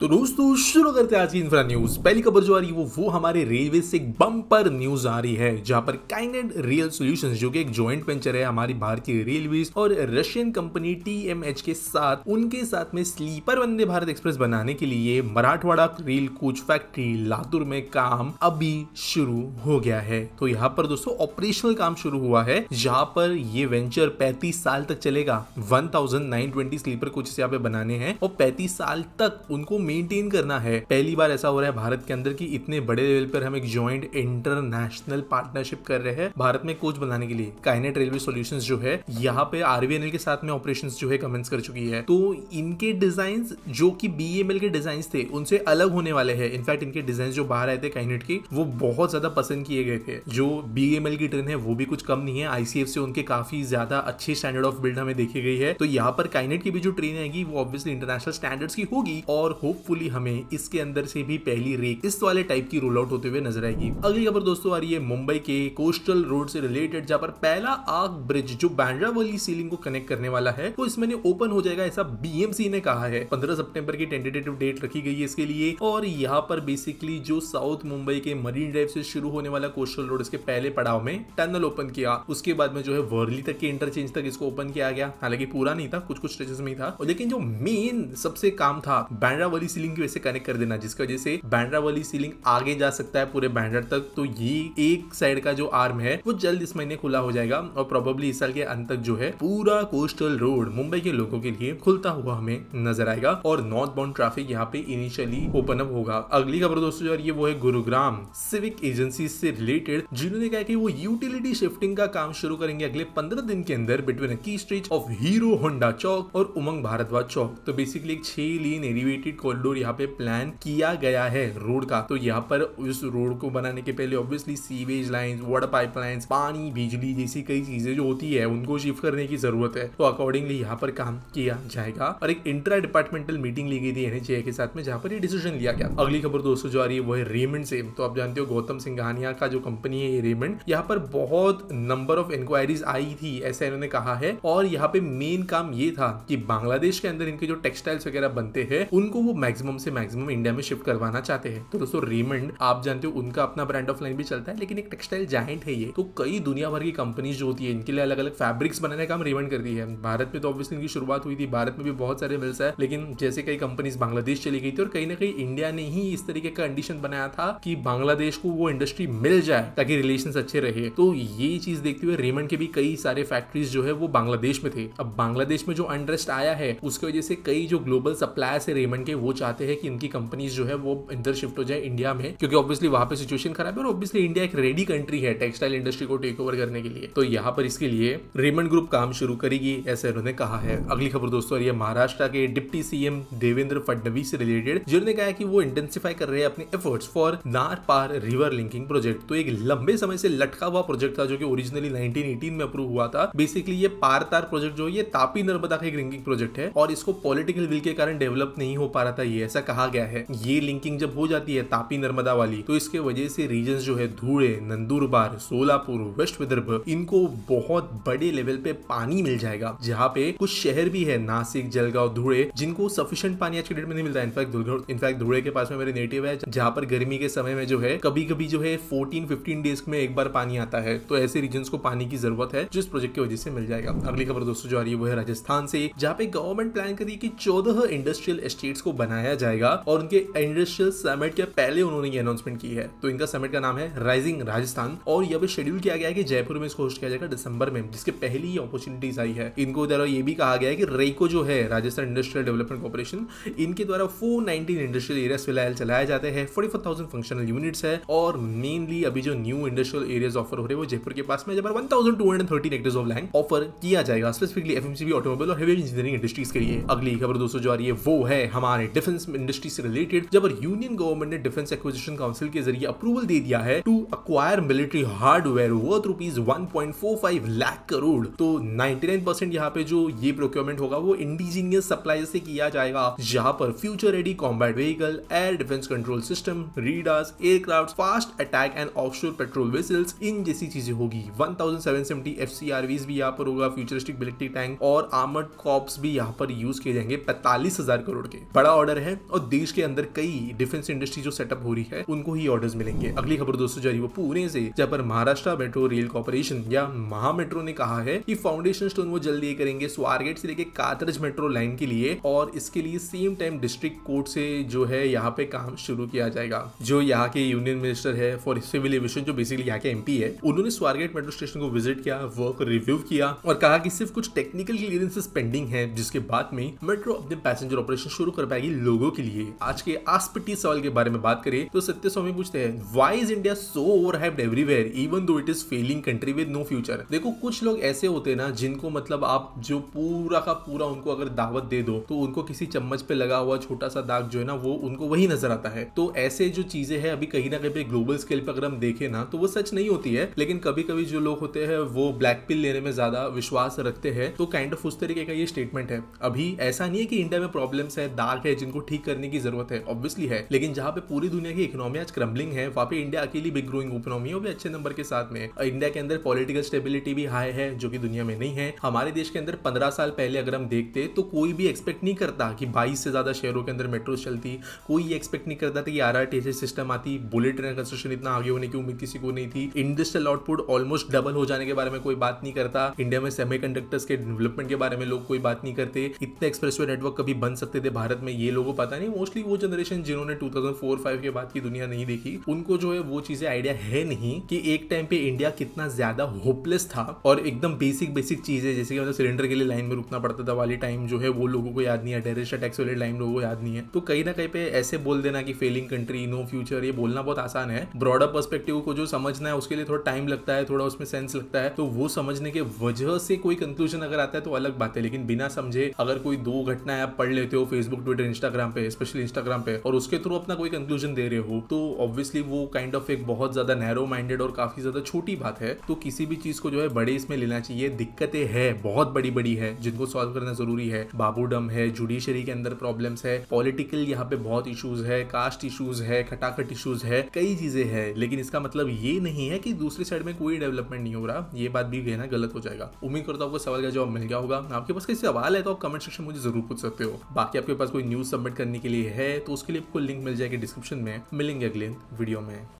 तो दोस्तों शुरू करते हैं आज की इंफ्रा न्यूज पहली खबर जो आ रही है वो वो हमारे रेलवे से बम्पर न्यूज आ रही है जहां पर काइनेड रेल सॉल्यूशंस जो कि एक जॉइंट वेंचर है हमारी भारतीय रेलवे और रशियन कंपनी टीएमएच के साथ उनके साथ में स्लीपर वंदे भारत एक्सप्रेस बनाने के लिए Marathwada rail coach factory Latur में काम अभी शुरू हो गया है तो यहाँ पर दोस्तों ऑपरेशनल काम शुरू हुआ है जहाँ पर ये वेंचर पैंतीस साल तक चलेगा वन स्लीपर कोचेस यहाँ पे बनाने हैं और पैंतीस साल तक उनको मेंटेन करना है पहली बार ऐसा हो रहा है भारत के अंदर कि इतने बड़े लेवल पर हम एक ज्वाइंट इंटरनेशनल पार्टनरशिप कर रहे हैं भारत में कोच बनाने के लिए काइनेट रेलवे सोल्यूशन जो है यहाँ पे आरवीएनएल के साथ में ऑपरेशन जो है कमेंस कर चुकी है तो इनके डिजाइन जो की बीएमएल e के डिजाइन थे उनसे अलग होने वाले हैं इनफैक्ट इनके डिजाइन जो बाहर आए थे काइनेट के वो बहुत ज्यादा पसंद किए गए थे जो एल e की ट्रेन है वो भी कुछ कम नहीं है आईसीएफ से उनके काफी ज्यादा अच्छे स्टैंडर्ड ऑफ बिल्ड हमें देखी गई है तो यहाँ पर काइनेट की भी जो ट्रेन आएगी वो ऑब्वियसली इंटरनेशनल स्टैंडर्ड्स की होगी और होप होपफुली हमें इसके अंदर से भी पहली रेक इस वाले टाइप की रोल आउट होते हुए नजर आएगी अगली खबर दोस्तों आ रही है मुंबई के कोस्टल रोड से रिलेटेड जहां पर पहला आग ब्रिज जो बैंड्रा वाली सीलिंग को कनेक्ट करने वाला है वो इस ओपन हो जाएगा ऐसा बीएमसी ने कहा है पंद्रह सितंबर की टेंटेटिव डेट रखी गई है इसके लिए और यहाँ पर बेसिकली जो साउथ मुंबई के मरीन ड्राइव से शुरू होने वाला कोस्टल रोड इसके पहले पड़ाव में टनल ओपन किया उसके बाद में जो है वर्ली तक के इंटरचेंज तक इसको ओपन किया गया हालांकि पूरा नहीं था कुछ कुछ स्टेजेस में था लेकिन जो मेन सबसे काम था बैंड्रा वाली वाली सीलिंग की वैसे कनेक्ट कर देना जिसकी वजह से बैंड्रा वाली सीलिंग आगे जा सकता है पूरे बैंड्रा तक तो ये एक साइड का जो आर्म है वो जल्द इस महीने खुला हो जाएगा और प्रोबेबली इस साल के अंत तक जो है पूरा कोस्टल रोड मुंबई के लोगों के लिए खुलता हुआ हमें नजर आएगा और नॉर्थ बाउंड ट्रैफिक यहाँ पे इनिशियली ओपन अप होगा अगली खबर दोस्तों यार ये वो है गुरुग्राम सिविक एजेंसी से रिलेटेड जिन्होंने कहा कि वो यूटिलिटी शिफ्टिंग का काम शुरू करेंगे अगले पंद्रह दिन के अंदर बिटवीन की street of Hero Honda Chowk और उमंग भारद्वाज चौक तो बेसिकली एक छह लीन एलिवेटेड कॉल कॉरिडोर यहाँ पे प्लान किया गया है रोड का तो यहाँ पर उस रोड को बनाने के पहले obviously sewage line water pipe पानी बिजली जैसी कई चीजें जो होती है उनको शिफ्ट करने की जरूरत है तो अकॉर्डिंगली यहाँ पर काम किया जाएगा और एक इंटर डिपार्टमेंटल मीटिंग ली गई थी एनएचए के साथ में जहाँ पर ये डिसीजन लिया गया अगली खबर दोस्तों जो आ रही है वो है रेमंड से तो आप जानते हो गौतम सिंघानिया का जो कंपनी है ये रेमंड यहाँ पर बहुत नंबर ऑफ इंक्वायरीज आई थी ऐसा इन्होंने कहा है और यहाँ पे मेन काम ये था कि बांग्लादेश के अंदर इनके जो टेक्सटाइल्स वगैरह बनते हैं उनको वो मैक्सिमम से मैक्सिमम इंडिया में शिफ्ट करवाना चाहते हैं तो दोस्तों रेमंड आप जानते हो उनका अपना ब्रांड ऑफ लाइन भी चलता है लेकिन एक टेक्सटाइल जाइंट है ये तो कई दुनिया भर की कंपनी जो होती है इनके लिए अलग अलग फैब्रिक्स बनाने का काम रेमंड करती है भारत में तो ऑब्वियसली इनकी शुरुआत हुई थी भारत में भी बहुत सारे मिल्स है लेकिन जैसे कई कंपनीज बांग्लादेश चली गई थी और कहीं ना कहीं इंडिया ने ही इस तरीके का कंडीशन बनाया था कि बांग्लादेश को वो इंडस्ट्री मिल जाए ताकि रिलेशन अच्छे रहे तो ये चीज देखते हुए रेमंड के भी कई सारे फैक्ट्रीज जो है वो बांग्लादेश में थे अब बांग्लादेश में जो अनरेस्ट आया है उसकी वजह से कई जो ग्लोबल सप्लायर्स है रेमंड के वो चाहते हैं कि इनकी कंपनीज जो है वो इधर शिफ्ट हो जाए इंडिया में क्योंकि ऑब्वियसली वहां पे सिचुएशन खराब है और ऑब्वियसली इंडिया एक रेडी कंट्री है टेक्सटाइल इंडस्ट्री को टेक ओवर करने के लिए तो यहाँ पर इसके लिए रेमंड ग्रुप काम शुरू करेगी ऐसे उन्होंने कहा है अगली खबर दोस्तों ये महाराष्ट्र के डिप्टी सीएम देवेंद्र फडणवीस से रिलेटेड जिन्होंने कहा कि वो इंटेंसिफाई कर रहे हैं अपने एफर्ट्स फॉर नार पार रिवर लिंकिंग प्रोजेक्ट तो एक लंबे समय से लटका हुआ प्रोजेक्ट था जो कि ओरिजिनली 1918 में अप्रूव हुआ था बेसिकली ये पार तार प्रोजेक्ट जो ये तापी नर्मदा का एक लिंकिंग प्रोजेक्ट है और इसको पॉलिटिकल विल के कारण डेवलप नहीं हो पा रहा था जाता है ऐसा कहा गया है ये लिंकिंग जब हो जाती है तापी नर्मदा वाली तो इसके वजह से रीजन जो है धूड़े नंदूरबार सोलापुर वेस्ट विदर्भ इनको बहुत बड़े लेवल पे पानी मिल जाएगा जहाँ पे कुछ शहर भी है नासिक जलगांव धुड़े जिनको सफिशियंट पानी आज के डेट में नहीं मिलता इनफैक्ट इनफैक्ट धुड़े के पास में मेरे नेटिव है जहाँ पर गर्मी के समय में जो है कभी कभी जो है फोर्टीन फिफ्टीन डेज में एक बार पानी आता है तो ऐसे रीजन को पानी की जरूरत है जिस प्रोजेक्ट की वजह से मिल जाएगा अगली खबर दोस्तों जो आ रही है वो है राजस्थान से जहाँ पे गवर्नमेंट प्लान करी कि चौदह इंडस्ट्रियल एस्टेट्स को बना बनाया जाएगा और उनके इंडस्ट्रियल समिट के पहले उन्होंने ये अनाउंसमेंट की है तो इनका समिट का नाम है राइजिंग राजस्थान और यह भी शेड्यूल किया गया है कि जयपुर में इसको होस्ट किया जाएगा दिसंबर में जिसके पहले ही अपॉर्चुनिटीज आई है इनको द्वारा ये भी कहा गया है कि रेको जो है राजस्थान इंडस्ट्रियल डेवलपमेंट कॉर्पोरेशन इनके द्वारा फोर नाइनटीन इंडस्ट्रियल एरिया फिलहाल चलाए जाते हैं forty four thousand functional units है और मेनली अभी जो न्यू इंडस्ट्रियल एरियाज ऑफर हो रहे हैं वो जयपुर के पास में जब one thousand two hundred thirteen acres of land offer किया जाएगा स्पेसिफिकली एफएमसीबी ऑटोमोबाइल और हेवी इंजीनियरिंग इंडस्ट्रीज के लिए अगली खबर दोस्तों जो आ रही है वो है हमारे डिफेंस इंडस्ट्री से रिलेटेड जब यूनियन गवर्नमेंट ने डिफेंस एक्विजिशन काउंसिल के जरिए अप्रूवल दे दिया है to acquire military hardware worth rupees one point four five lakh crore तो नाइन परसेंट यहाँ पे जो ये प्रोक्योरमेंट होगा वो इंडिजीनियस सप्लाई से किया जाएगा यहाँ पर future ready combat vehicle air defence control system radars aircraft fast attack and off patrol vessels इन जैसी चीजें होगी सेवन सेवेंटी भी यहाँ पर होगा फ्यूचरिस्टिक मिलिट्री टैंक और आर्मर्ड कॉप्स भी यहाँ पर यूज किए जाएंगे पैंतालीस हजार करोड़ के बड़ा ऑर्डर ऑर्डर है और देश के अंदर कई डिफेंस इंडस्ट्री जो सेटअप हो रही है उनको ही ऑर्डर मिलेंगे अगली खबर दोस्तों जारी वो है पुणे से जहां पर महाराष्ट्र मेट्रो रेल कॉर्पोरेशन या महा मेट्रो ने कहा है की फाउंडेशन स्टोन वो जल्दी करेंगे स्वारगेट से लेके कातरज मेट्रो लाइन के लिए और इसके लिए सेम टाइम डिस्ट्रिक्ट कोर्ट से जो है यहाँ पे काम शुरू किया जाएगा जो यहाँ के यूनियन मिनिस्टर है फॉर सिविल एविएशन जो बेसिकली यहाँ के एम है उन्होंने स्वारगेट मेट्रो स्टेशन को विजिट किया वर्क रिव्यू किया और कहा कि सिर्फ कुछ टेक्निकल क्लियरेंसेस पेंडिंग है जिसके बाद में मेट्रो अपने पैसेंजर ऑपरेशन शुरू कर पाएगी लोगों के लिए आज के आस्पिटी सवाल के बारे में बात करें तो सत्य स्वामी पूछते हैं why is India so over hyped everywhere even though it is failing country with no future देखो कुछ लोग ऐसे होते हैं ना जिनको मतलब आप जो पूरा का पूरा उनको अगर दावत दे दो तो उनको किसी चम्मच पे लगा हुआ छोटा सा दाग जो है ना वो उनको वही नजर आता है तो ऐसे जो चीजें हैं अभी कहीं ना कहीं पे ग्लोबल स्केल पर अगर हम देखें ना तो वो सच नहीं होती है लेकिन कभी कभी जो लोग होते हैं वो ब्लैक पिल लेने में ज्यादा विश्वास रखते हैं तो काइंड ऑफ उस तरीके का ये स्टेटमेंट है अभी ऐसा नहीं है कि इंडिया में प्रॉब्लम्स है दाग है जिन जिनको ठीक करने की जरूरत है ऑब्वियसली है लेकिन जहां पे पूरी दुनिया की इकोनॉमी आज क्रम्बलिंग है वहां पे इंडिया अकेली बिग ग्रोइंग इकोनॉमी है भी अच्छे नंबर के साथ में इंडिया के अंदर पॉलिटिकल स्टेबिलिटी भी हाई है जो कि दुनिया में नहीं है हमारे देश के अंदर पंद्रह साल पहले अगर हम देखते तो कोई भी एक्सपेक्ट नहीं करता कि बाईस से ज्यादा शहरों के अंदर मेट्रो चलती कोई ये एक्सपेक्ट नहीं करता था कि आर सिस्टम आती बुलेट ट्रेन कंस्ट्रक्शन इतना आगे होने की उम्मीद किसी को नहीं थी इंडस्ट्रियल आउटपुट ऑलमोस्ट डबल हो जाने के बारे में कोई बात नहीं करता इंडिया में सेमी के डेवलपमेंट के बारे में लोग कोई बात नहीं करते इतने एक्सप्रेसवे नेटवर्क कभी बन सकते थे भारत में ये ये को पता नहीं मोस्टली वो जनरेशन जिन्होंने 2004-5 के बाद की दुनिया नहीं देखी उनको जो है वो चीजें आइडिया है नहीं कि एक टाइम पे इंडिया कितना ज्यादा होपलेस था और एकदम बेसिक बेसिक चीजें जैसे कि मतलब सिलेंडर के लिए लाइन में रुकना पड़ता था वाली टाइम जो है वो लोगों को याद नहीं है टेरिस्ट अटैक्स वाले लाइन लोगों को याद नहीं है तो कहीं ना कहीं पे ऐसे बोल देना कि फेलिंग कंट्री नो फ्यूचर ये बोलना बहुत आसान है ब्रॉडर पर्सपेक्टिव को जो समझना है उसके लिए थोड़ा टाइम लगता है थोड़ा उसमें सेंस लगता है तो वो समझने के वजह से कोई कंक्लूजन अगर आता है तो अलग बात है लेकिन बिना समझे अगर कोई दो घटना आप पढ़ लेते हो फेसबुक ट्विटर इंस्टाग्राम पे स्पेशली इंस्टाग्राम पे और उसके थ्रू अपना कोई कंक्लूजन दे रहे हो तो ऑब्वियसली वो काइंड ऑफ एक बहुत ज्यादा नैरो माइंडेड और काफी ज्यादा छोटी बात है तो किसी भी चीज को जो है बड़े इसमें लेना चाहिए दिक्कतें है बहुत बड़ी बड़ी है जिनको सॉल्व करना जरूरी है बाबूडम है जुडिशरी के अंदर प्रॉब्लम है पॉलिटिकल यहाँ पे बहुत इशूज है कास्ट इशूज है खटाखट इशूज है कई चीजें हैं लेकिन इसका मतलब ये नहीं है कि दूसरी साइड में कोई डेवलपमेंट नहीं हो रहा ये बात भी कहना गलत हो जाएगा उम्मीद करता हूँ सवाल का जवाब मिल गया होगा आपके पास कोई सवाल है तो आप कमेंट सेक्शन मुझे जरूर पूछ सकते हो बाकी आपके पास कोई न्यूज सबमिट करने के लिए है तो उसके लिए आपको लिंक मिल जाएगी डिस्क्रिप्शन में मिलेंगे अगले वीडियो में